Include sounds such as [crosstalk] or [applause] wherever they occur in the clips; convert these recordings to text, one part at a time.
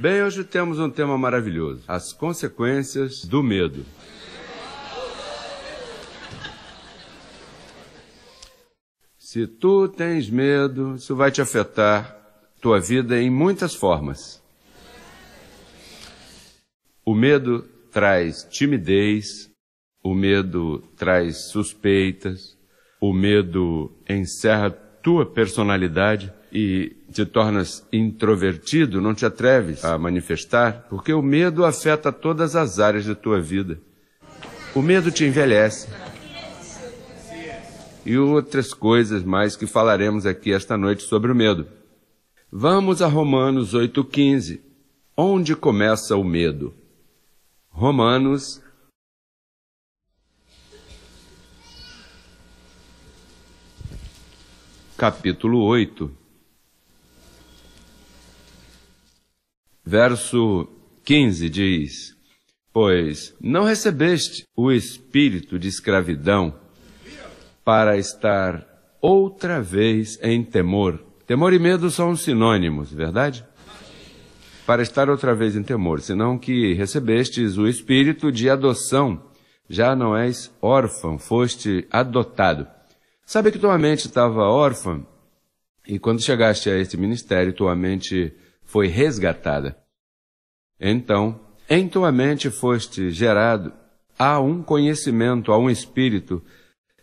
Bem, hoje temos um tema maravilhoso: as consequências do medo. Se tu tens medo, isso vai te afetar tua vida em muitas formas. O medo traz timidez, o medo traz suspeitas, o medo encerra tua personalidade e te tornas introvertido, não te atreves a manifestar, porque o medo afeta todas as áreas da tua vida. O medo te envelhece. E outras coisas mais que falaremos aqui esta noite sobre o medo. Vamos a Romanos 8,15. Onde começa o medo? Romanos capítulo 8. Verso 15 diz: Pois não recebeste o espírito de escravidão para estar outra vez em temor. Temor e medo são sinônimos, verdade? Para estar outra vez em temor, senão que recebestes o espírito de adoção, já não és órfão, foste adotado. Sabe que tua mente estava órfã? E quando chegaste a este ministério, tua mente foi resgatada. Então, em tua mente foste gerado há um conhecimento, há um espírito.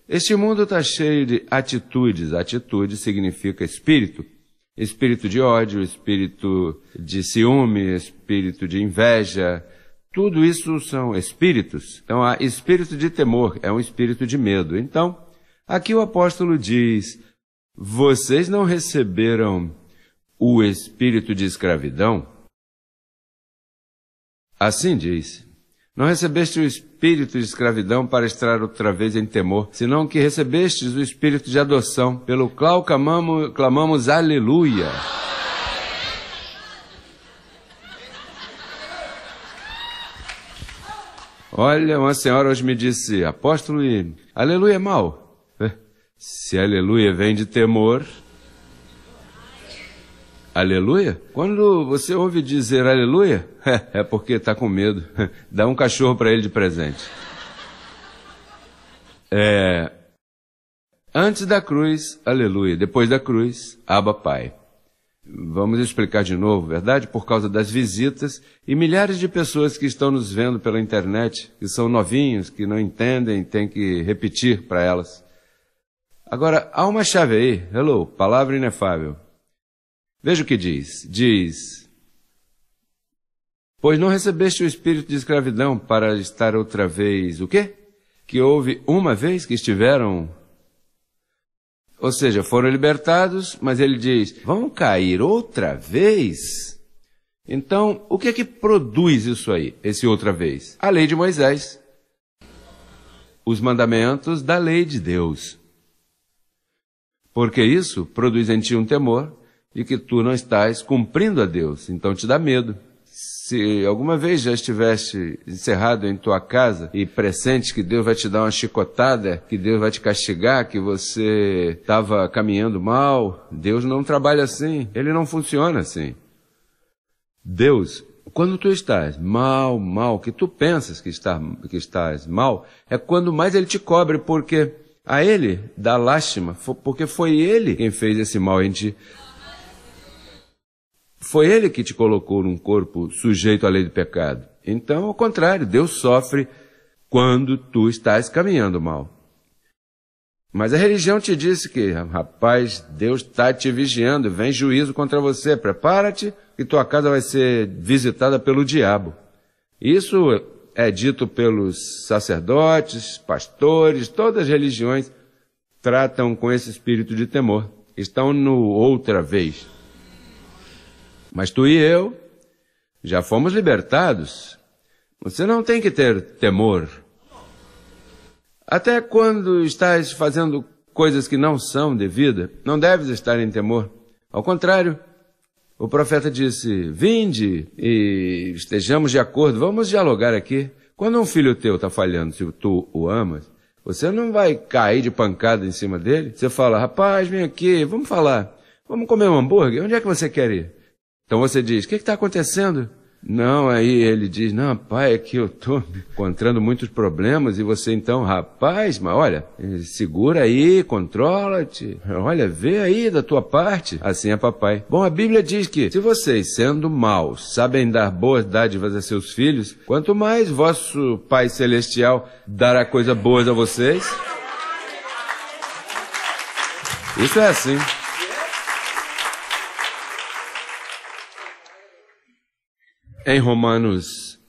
Este mundo está cheio de atitudes. Atitude significa espírito. Espírito de ódio, espírito de ciúme, espírito de inveja. Tudo isso são espíritos. Então há espírito de temor, é um espírito de medo. Então, aqui o apóstolo diz: vocês não receberam o espírito de escravidão? Assim diz: Não recebeste o espírito de escravidão para estar outra vez em temor, senão que recebestes o espírito de adoção, pelo qual clamamos, clamamos aleluia. Olha, uma senhora hoje me disse, apóstolo, e aleluia é mal. É, se aleluia vem de temor, aleluia? Quando você ouve dizer aleluia, [laughs] é porque está com medo. [laughs] Dá um cachorro para ele de presente. É, antes da cruz, aleluia. Depois da cruz, aba pai. Vamos explicar de novo, verdade? Por causa das visitas e milhares de pessoas que estão nos vendo pela internet, que são novinhos, que não entendem, tem que repetir para elas. Agora, há uma chave aí. Hello, palavra inefável. Veja o que diz: diz. Pois não recebeste o espírito de escravidão para estar outra vez o quê? Que houve uma vez que estiveram. Ou seja, foram libertados, mas ele diz: vão cair outra vez? Então, o que é que produz isso aí, esse outra vez? A lei de Moisés. Os mandamentos da lei de Deus. Porque isso produz em ti um temor e que tu não estás cumprindo a Deus, então te dá medo. Se alguma vez já estiveste encerrado em tua casa e pressente que Deus vai te dar uma chicotada, que Deus vai te castigar, que você estava caminhando mal, Deus não trabalha assim, ele não funciona assim. Deus, quando tu estás mal, mal, que tu pensas que, está, que estás mal, é quando mais ele te cobre, porque a ele dá lástima, porque foi ele quem fez esse mal em ti. Foi ele que te colocou num corpo sujeito à lei do pecado. Então, ao contrário, Deus sofre quando tu estás caminhando mal. Mas a religião te disse que, rapaz, Deus está te vigiando, vem juízo contra você, prepara-te que tua casa vai ser visitada pelo diabo. Isso é dito pelos sacerdotes, pastores, todas as religiões tratam com esse espírito de temor. Estão no outra vez. Mas tu e eu já fomos libertados. Você não tem que ter temor. Até quando estás fazendo coisas que não são de vida, não deves estar em temor. Ao contrário, o profeta disse: Vinde e estejamos de acordo, vamos dialogar aqui. Quando um filho teu está falhando, se tu o amas, você não vai cair de pancada em cima dele. Você fala: Rapaz, vem aqui, vamos falar. Vamos comer um hambúrguer? Onde é que você quer ir? Então você diz: o que está acontecendo? Não, aí ele diz: não, pai, é que eu estou encontrando muitos problemas. E você então, rapaz, mas olha, segura aí, controla-te, olha, vê aí da tua parte. Assim é papai. Bom, a Bíblia diz que se vocês, sendo maus, sabem dar boas dádivas a seus filhos, quanto mais vosso Pai Celestial dará coisas boas a vocês. Isso é assim. em Romanos,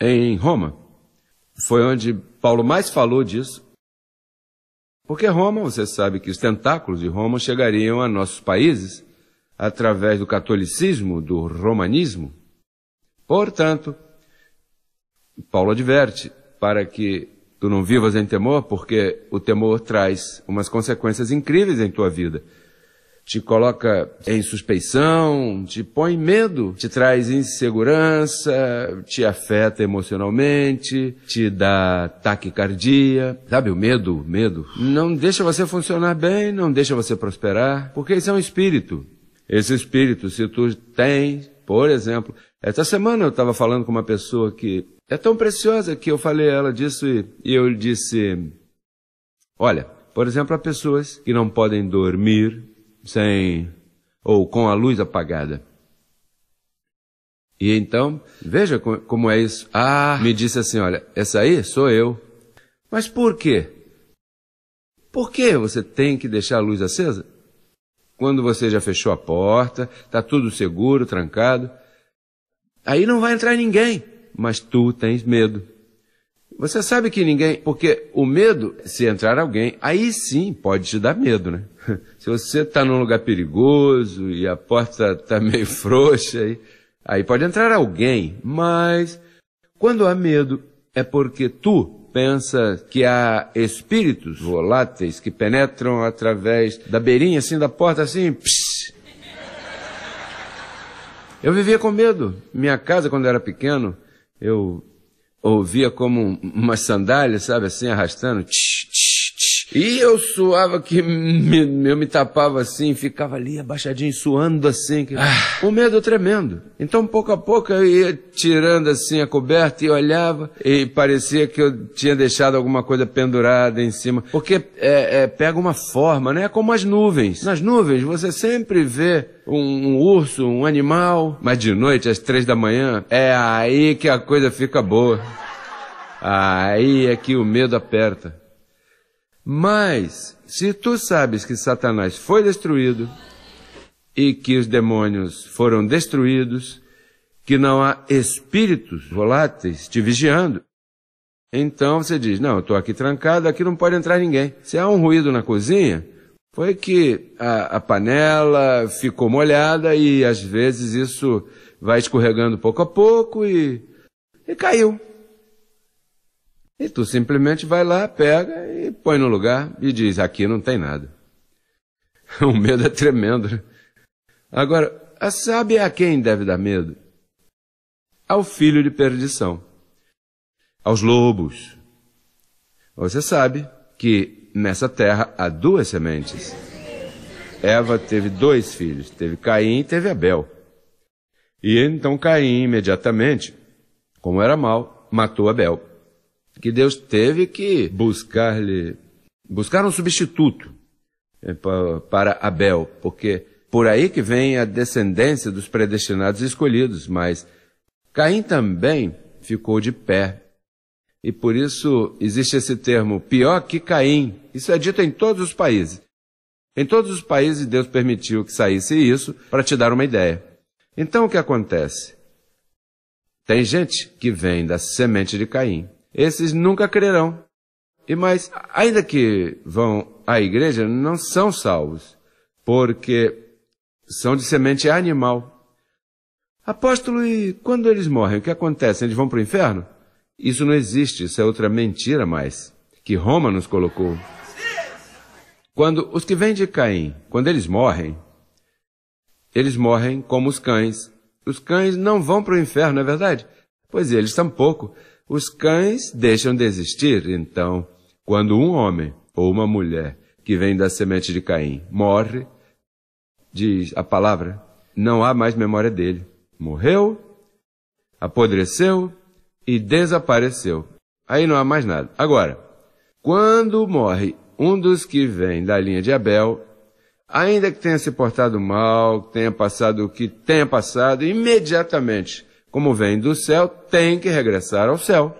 em Roma, foi onde Paulo mais falou disso. Porque Roma, você sabe que os tentáculos de Roma chegariam a nossos países através do catolicismo, do romanismo. Portanto, Paulo adverte para que tu não vivas em temor, porque o temor traz umas consequências incríveis em tua vida te coloca em suspeição, te põe medo, te traz insegurança, te afeta emocionalmente, te dá taquicardia, sabe o medo, medo. Não deixa você funcionar bem, não deixa você prosperar, porque isso é um espírito. Esse espírito, se tu tem, por exemplo, essa semana eu estava falando com uma pessoa que é tão preciosa que eu falei a ela disso e, e eu disse, olha, por exemplo, há pessoas que não podem dormir sem ou com a luz apagada. E então, veja como é isso. Ah, me disse assim, olha, essa aí sou eu. Mas por quê? Por que você tem que deixar a luz acesa? Quando você já fechou a porta, está tudo seguro, trancado. Aí não vai entrar ninguém, mas tu tens medo. Você sabe que ninguém, porque o medo, se entrar alguém, aí sim pode te dar medo, né? Se você está num lugar perigoso e a porta está [laughs] meio frouxa, aí, aí pode entrar alguém. Mas quando há medo, é porque tu pensa que há espíritos voláteis que penetram através da beirinha assim da porta assim. Psh. Eu vivia com medo. Minha casa quando era pequeno, eu ouvia como umas sandálias, sabe, assim arrastando. Tsh e eu suava que [laughs] me, eu me tapava assim, ficava ali abaixadinho, suando assim. Que... Ah, um medo tremendo. Então, pouco a pouco, eu ia tirando assim a coberta e olhava e parecia que eu tinha deixado alguma coisa pendurada em cima. Porque é, é, pega uma forma, né? É como as nuvens. Nas nuvens, você sempre vê um, um, urso, um animal. Mas de noite, às três da manhã, é aí que a coisa fica boa. Aí é que o medo aperta. Mas, se tu sabes que Satanás foi destruído e que os demônios foram destruídos, que não há espíritos voláteis te vigiando, então você diz: Não, eu estou aqui trancado, aqui não pode entrar ninguém. Se há um ruído na cozinha, foi que a, a, panela ficou molhada e às vezes isso vai escorregando pouco a pouco e, e caiu. E tu simplesmente vai lá, pega e põe no lugar e diz: aqui não tem nada. [laughs] O medo é tremendo. Né? Agora, sabe é a quem deve dar medo? Ao filho de perdição, aos lobos. Você sabe que nessa terra há duas sementes. Eva teve dois filhos, teve Caim e teve Abel. E então Caim imediatamente, como era mal, matou Abel que Deus teve que buscar-lhe, buscar um substituto eh, para Abel, porque por aí que vem a descendência dos predestinados escolhidos, mas Caim também ficou de pé. E por isso existe esse termo, pior que Caim. Isso é dito em todos os países. Em todos os países Deus permitiu que saísse isso para te dar uma ideia. Então o que acontece? Tem gente que vem da semente de Caim esses nunca crerão. E mais, ainda que vão à igreja, não são salvos, porque são de semente animal. Apóstolo, e quando eles morrem, o que acontece? Eles vão para o inferno? Isso não existe, isso é outra mentira mais, que Roma nos colocou. Quando os que vêm de Caim, quando eles morrem, eles morrem como os cães. Os cães não vão para o inferno, não é verdade? Pois é, eles tampouco. Os cães deixam de existir, então, quando um homem ou uma mulher que vem da semente de Caim morre, diz a palavra, não há mais memória dele. Morreu, apodreceu e desapareceu. Aí não há mais nada. Agora, quando morre um dos que vem da linha de Abel, ainda que tenha se portado mal, tenha passado o que tenha passado, imediatamente como vem do céu, tem que regressar ao céu.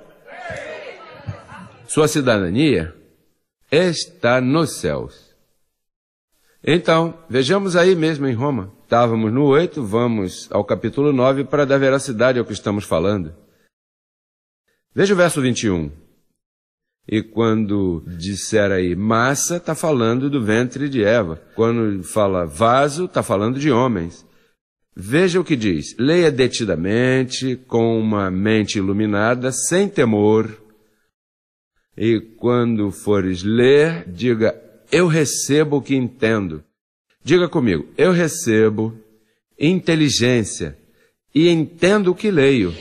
Sua cidadania está nos céus. Então, vejamos aí mesmo em Roma. Estávamos no 8, vamos ao capítulo 9 para dar veracidade ao que estamos falando. Veja o verso 21. E quando disser aí massa, está falando do ventre de Eva. Quando fala vaso, está falando de homens. Veja o que diz: leia detidamente, com uma mente iluminada, sem temor, e quando fores ler, diga: Eu recebo o que entendo. Diga comigo: Eu recebo inteligência e entendo o que leio.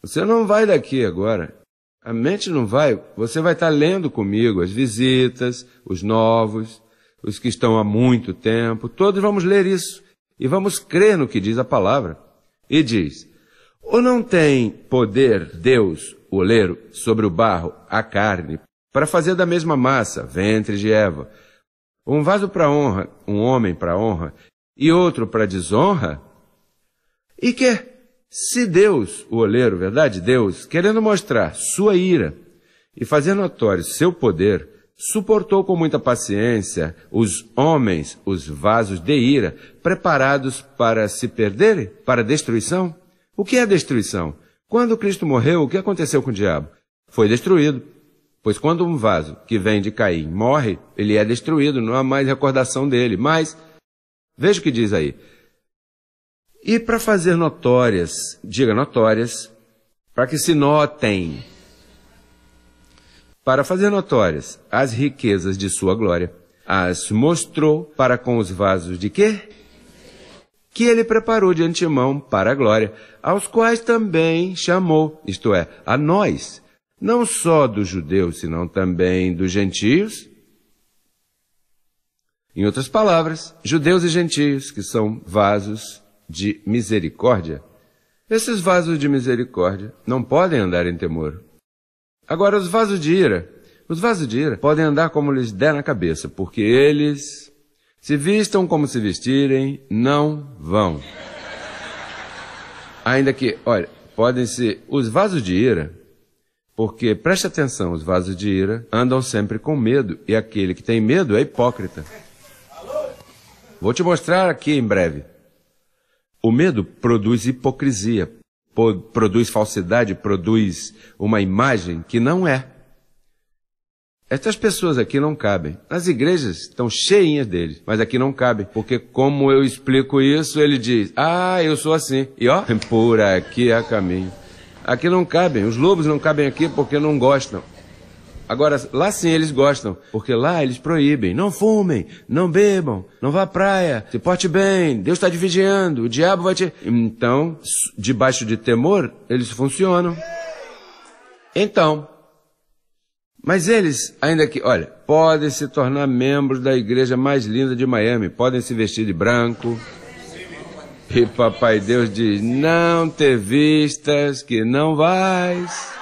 Você não vai daqui agora. A mente não vai. Você vai estar lendo comigo as visitas, os novos, os que estão há muito tempo. Todos vamos ler isso e vamos crer no que diz a palavra. E diz: Ou não tem poder Deus, o oleiro, sobre o barro, a carne, para fazer da mesma massa, ventre de Eva, um vaso para honra, um homem para honra, e outro para desonra? E que, se Deus, o oleiro, verdade, Deus, querendo mostrar sua ira e fazer notório seu poder, Suportou com muita paciência os homens, os vasos de ira, preparados para se perderem, para destruição? O que é destruição? Quando Cristo morreu, o que aconteceu com o diabo? Foi destruído. Pois quando um vaso que vem de Caim morre, ele é destruído, não há mais recordação dele. Mas, veja o que diz aí. E para fazer notórias, diga notórias, para que se notem para fazer notórias as riquezas de sua glória, as mostrou para com os vasos de quê? Que ele preparou de antemão para a glória, aos quais também chamou, isto é, a nós, não só dos judeus, senão também dos gentios. Em outras palavras, judeus e gentios, que são vasos de misericórdia, esses vasos de misericórdia não podem andar em temor, Agora, os vasos de ira. Os vasos de ira podem andar como lhes der na cabeça, porque eles se vistam como se vestirem, não vão. Ainda que, olha, podem ser os vasos de ira, porque preste atenção, os vasos de ira andam sempre com medo, e aquele que tem medo é hipócrita. Vou te mostrar aqui em breve. O medo produz hipocrisia, produz falsidade, produz uma imagem que não é. Estas pessoas aqui não cabem. As igrejas estão cheinhas deles, mas aqui não cabem, porque como eu explico isso, ele diz: "Ah, eu sou assim". E ó, [laughs] por aqui há caminho. Aqui não cabem, os lobos não cabem aqui porque não gostam. Agora, lá sim eles gostam, porque lá eles proíbem. Não fumem, não bebam, não vá à praia, se porte bem, Deus está te vigiando, o diabo vai te... Então, debaixo de temor, eles funcionam. Então, mas eles, ainda que, olha, podem se tornar membros da igreja mais linda de Miami, podem se vestir de branco. E Papai Deus diz: não te vistas que não vais.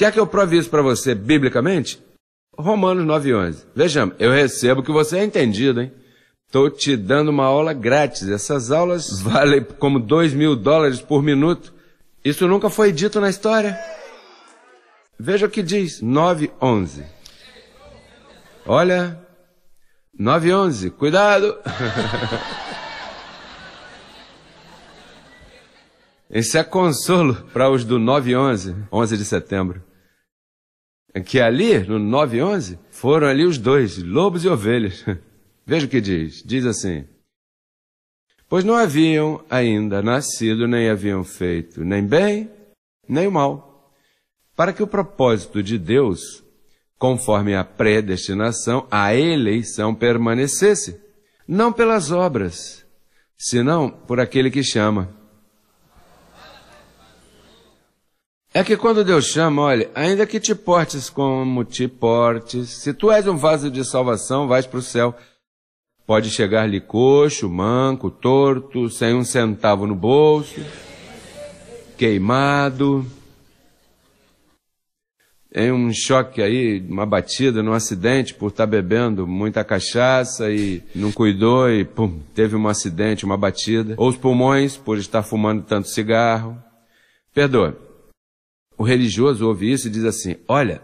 Quer que eu prove isso para você biblicamente? Romanos 9:11. Vejamos, eu recebo que você é entendido, hein? Estou te dando uma aula grátis. Essas aulas valem como 2 mil dólares por minuto. Isso nunca foi dito na história. Veja o que diz 911. Olha, 911, cuidado. [laughs] Esse é consolo para os do 911, 11 de setembro que ali, no 911, foram ali os dois, lobos e ovelhas. [laughs] Veja o que diz. Diz assim: Pois não haviam ainda nascido, nem haviam feito nem bem, nem mal, para que o propósito de Deus, conforme a predestinação, a eleição permanecesse, não pelas obras, senão por aquele que chama. É que quando Deus chama, olha, ainda que te portes como te portes, se tu és um vaso de salvação, vais para o céu. Pode chegar-lhe coxo, manco, torto, sem um centavo no bolso, queimado, em um choque aí, uma batida, num acidente, por estar tá bebendo muita cachaça e não cuidou e pum, teve um acidente, uma batida. Ou os pulmões, por estar fumando tanto cigarro. Perdoa. O religioso ouve isso e diz assim: Olha,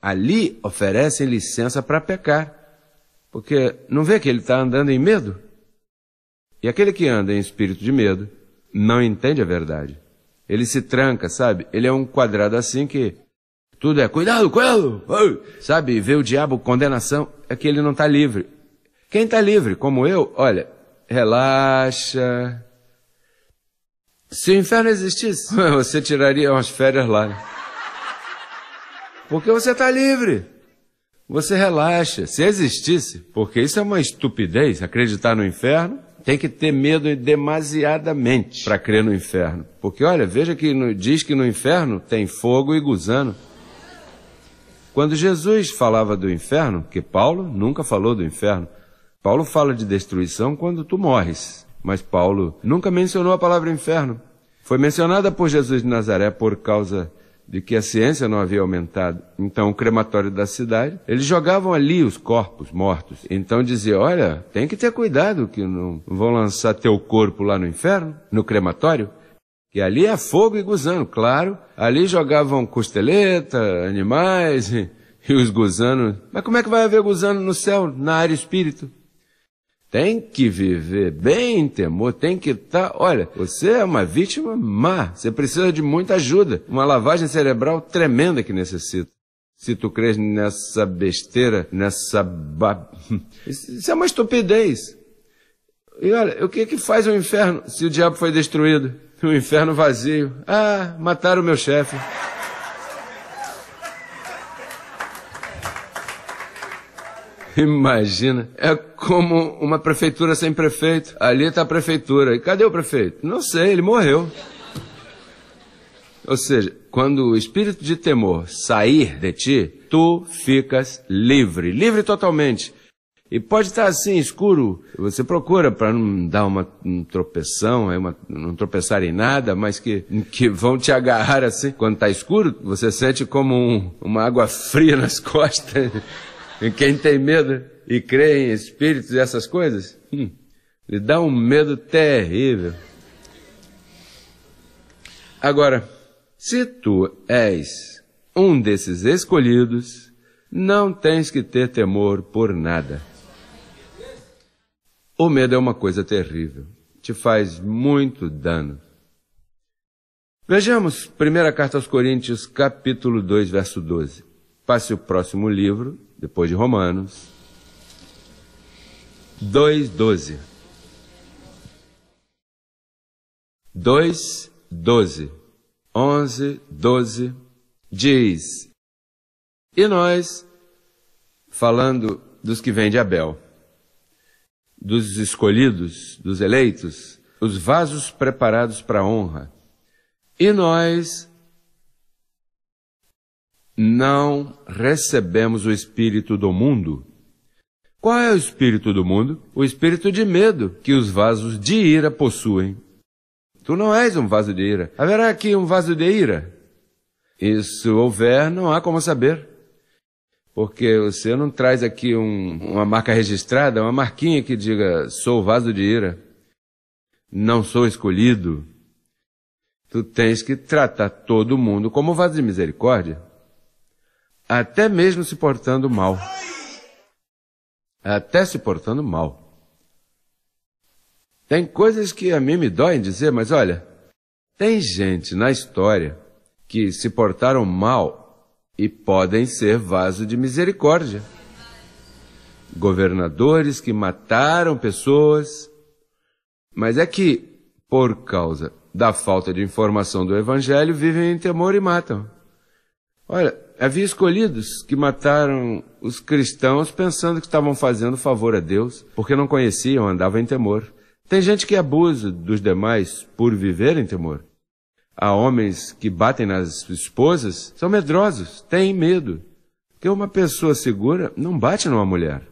ali oferecem licença para pecar, porque não vê que ele está andando em medo? E aquele que anda em espírito de medo não entende a verdade. Ele se tranca, sabe? Ele é um quadrado assim que tudo é cuidado, cuidado, sabe? E vê o diabo, condenação, é que ele não está livre. Quem está livre, como eu, olha, relaxa, se o inferno existisse, [laughs] você tiraria umas férias lá. Porque você está livre. Você relaxa. Se existisse, porque isso é uma estupidez, acreditar no inferno, tem que ter medo demasiadamente para crer no inferno. Porque olha, veja que no, diz que no inferno tem fogo e gusano. Quando Jesus falava do inferno, que Paulo nunca falou do inferno, Paulo fala de destruição quando tu morres. Mas Paulo nunca mencionou a palavra inferno. Foi mencionada por Jesus de Nazaré por causa de que a ciência não havia aumentado. Então, o crematório da cidade, eles jogavam ali os corpos mortos. Então dizia: olha, tem que ter cuidado que não vão lançar teu corpo lá no inferno, no crematório. que ali é fogo e gusano, claro. Ali jogavam costeleta, animais [laughs] e, e os gusanos. Mas como é que vai haver gusano no céu, na área espírito? Tem que viver bem em temor, tem que estar. Tá... Olha, você é uma vítima má, você precisa de muita ajuda, uma lavagem cerebral tremenda que necessita. Se tu crês nessa besteira, nessa. Ba... [laughs] Isso é uma estupidez. E olha, o que, que faz o inferno se o diabo foi destruído? O inferno vazio. Ah, mataram o meu chefe. [laughs] Imagina. É como uma prefeitura sem prefeito. Ali está a prefeitura. E cadê o prefeito? Não sei, ele morreu. Ou seja, quando o espírito de temor sair de ti, tu ficas livre, livre totalmente. E pode estar assim, escuro, você procura para não dar uma um tropeção, uma, não tropeçar em nada, mas que, que vão te agarrar assim. Quando está escuro, você sente como um, uma água fria nas [laughs] costas. E quem tem medo e crê em espíritos e essas coisas, hum, lhe dá um medo terrível. Agora, se tu és um desses escolhidos, não tens que ter temor por nada. O medo é uma coisa terrível, te faz muito dano. Vejamos, primeira carta aos Coríntios, capítulo 2, verso 12. Passe o próximo livro, depois de Romanos. 2:12. 2:12. 11, 12 diz: E nós, falando dos que vêm de Abel, dos escolhidos, dos eleitos, os vasos preparados para honra, e nós não recebemos o espírito do mundo. Qual é o espírito do mundo? O espírito de medo que os vasos de ira possuem. Tu não és um vaso de ira. Haverá aqui um vaso de ira? E se houver, não há como saber. Porque você não traz aqui um, uma marca registrada, uma marquinha que diga: sou vaso de ira, não sou escolhido. Tu tens que tratar todo mundo como vaso de misericórdia até mesmo se portando mal. Até se portando mal. Tem coisas que a mim me doem dizer, mas olha, tem gente na história que se portaram mal e podem ser vaso de misericórdia. Governadores que mataram pessoas. Mas é que, por causa da falta de informação do Evangelho, vivem em temor e matam. Olha, Havia escolhidos que mataram os cristãos pensando que estavam fazendo favor a Deus, porque não conheciam, andavam em temor. Tem gente que abusa dos demais por viver em temor. Há homens que batem nas esposas, são medrosos, têm medo. Porque uma pessoa segura não bate numa mulher.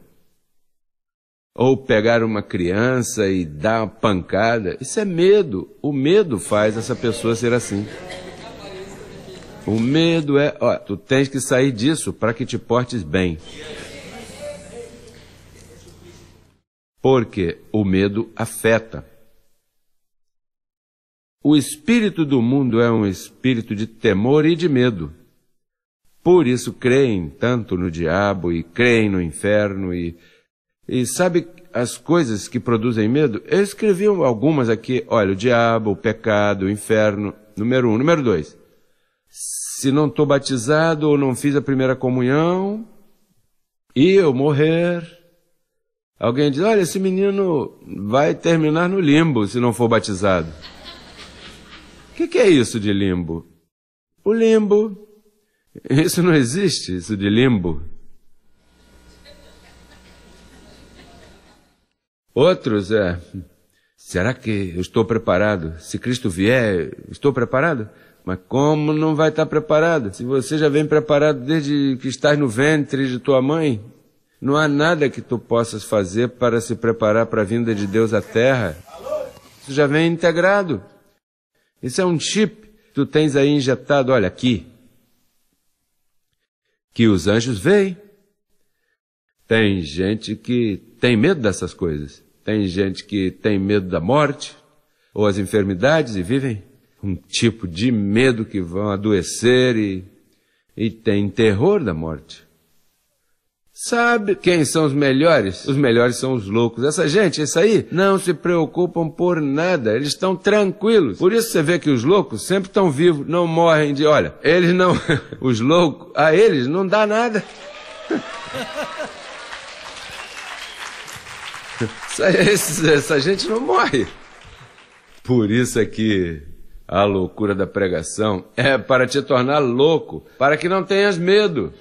Ou pegar uma criança e dar uma pancada, isso é medo. O medo faz essa pessoa ser assim. O medo é, ó, tu tens que sair disso para que te portes bem. Porque o medo afeta. O espírito do mundo é um espírito de temor e de medo. Por isso creem tanto no diabo e creem no inferno e e sabe as coisas que produzem medo? Eu escrevi algumas aqui. Olha, o diabo, o pecado, o inferno. Número um. Número dois se não estou batizado ou não fiz a primeira comunhão, e eu morrer, alguém diz: olha, esse menino vai terminar no limbo se não for batizado. O que, que é isso de limbo? O limbo. Isso não existe, isso de limbo. Outros é: será que eu estou preparado? Se Cristo vier, estou preparado? Mas como não vai estar preparada? Se você já vem preparado desde que estás no ventre de tua mãe, não há nada que tu possas fazer para se preparar para a vinda de Deus à terra. Isso já vem integrado. Isso é um chip que tu tens aí injetado, olha aqui. Que os anjos veem. Tem gente que tem medo dessas coisas. Tem gente que tem medo da morte ou as enfermidades e vivem um tipo de medo que vão adoecer e, e tem terror da morte. Sabe quem são os melhores? Os melhores são os loucos. Essa gente, isso aí, não se preocupam por nada. Eles estão tranquilos. Por isso você vê que os loucos sempre estão vivos, não morrem de. Olha, eles não. [laughs] Os loucos, a eles não dá nada. [laughs] Essa, essa gente não morre. Por isso é que a loucura da pregação é para te tornar louco, para que não tenhas medo.